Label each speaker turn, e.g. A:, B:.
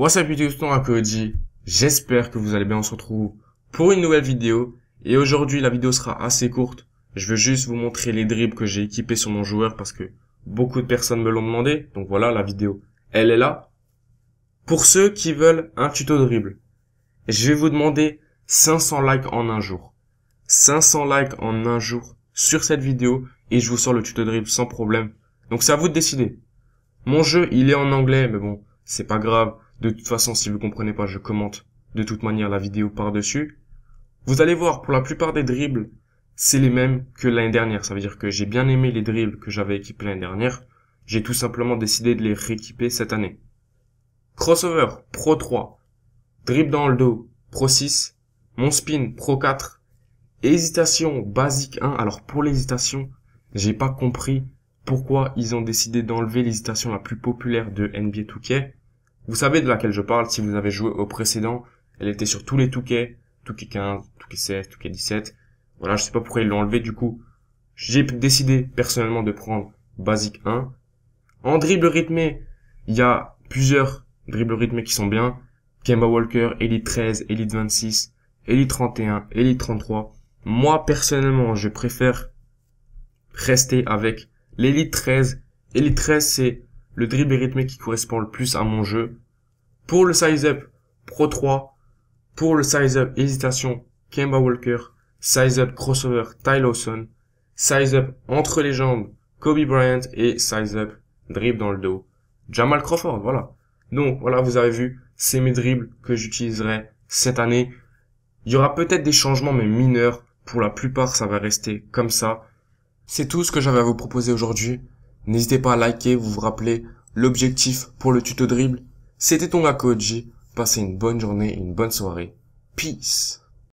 A: What's up YouTube, c'est Cody, J'espère que vous allez bien, on se retrouve pour une nouvelle vidéo. Et aujourd'hui, la vidéo sera assez courte. Je veux juste vous montrer les dribbles que j'ai équipés sur mon joueur parce que beaucoup de personnes me l'ont demandé. Donc voilà, la vidéo, elle est là. Pour ceux qui veulent un tuto dribble, je vais vous demander 500 likes en un jour. 500 likes en un jour sur cette vidéo et je vous sors le tuto dribble sans problème. Donc c'est à vous de décider. Mon jeu, il est en anglais, mais bon, c'est pas grave de toute façon, si vous comprenez pas, je commente de toute manière la vidéo par-dessus. Vous allez voir, pour la plupart des dribbles, c'est les mêmes que l'année dernière. Ça veut dire que j'ai bien aimé les dribbles que j'avais équipés l'année dernière. J'ai tout simplement décidé de les rééquiper cette année. Crossover, Pro 3. Dribble dans le dos, Pro 6. Mon spin, Pro 4. Hésitation, basique 1. Alors pour l'hésitation, j'ai pas compris pourquoi ils ont décidé d'enlever l'hésitation la plus populaire de NBA 2K. Vous savez de laquelle je parle si vous avez joué au précédent. Elle était sur tous les touquets, touquet 15, touquet 16, touquet 17. Voilà, je sais pas pourquoi ils l'ont enlevé du coup. J'ai décidé personnellement de prendre Basic 1. En dribble rythmé, il y a plusieurs dribbles rythmés qui sont bien. Kemba Walker, Elite 13, Elite 26, Elite 31, Elite 33. Moi, personnellement, je préfère rester avec l'Elite 13. Elite 13, c'est le dribble rythmé qui correspond le plus à mon jeu. Pour le size-up, Pro 3. Pour le size-up, hésitation, Kemba Walker. Size-up, crossover, Ty Lawson. Size-up, entre les jambes, Kobe Bryant. Et size-up, dribble dans le dos, Jamal Crawford. Voilà. Donc, voilà, vous avez vu, c'est mes dribbles que j'utiliserai cette année. Il y aura peut-être des changements, mais mineurs. Pour la plupart, ça va rester comme ça. C'est tout ce que j'avais à vous proposer aujourd'hui. N'hésitez pas à liker, vous vous rappelez l'objectif pour le tuto dribble. C'était ton Koji. Passez une bonne journée et une bonne soirée. Peace